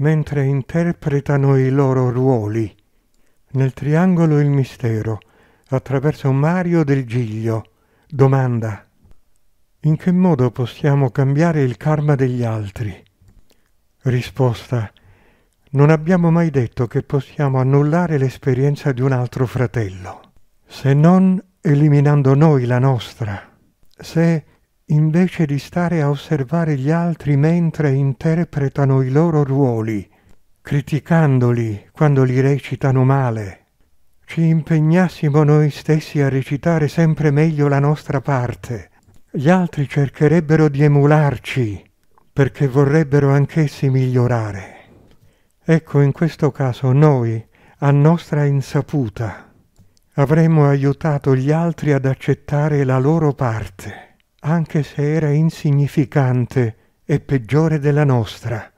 mentre interpretano i loro ruoli. Nel triangolo il mistero, attraverso Mario del Giglio, domanda In che modo possiamo cambiare il karma degli altri? Risposta Non abbiamo mai detto che possiamo annullare l'esperienza di un altro fratello, se non eliminando noi la nostra. Se invece di stare a osservare gli altri mentre interpretano i loro ruoli, criticandoli quando li recitano male, ci impegnassimo noi stessi a recitare sempre meglio la nostra parte, gli altri cercherebbero di emularci perché vorrebbero anch'essi migliorare. Ecco, in questo caso noi, a nostra insaputa, avremmo aiutato gli altri ad accettare la loro parte anche se era insignificante e peggiore della nostra.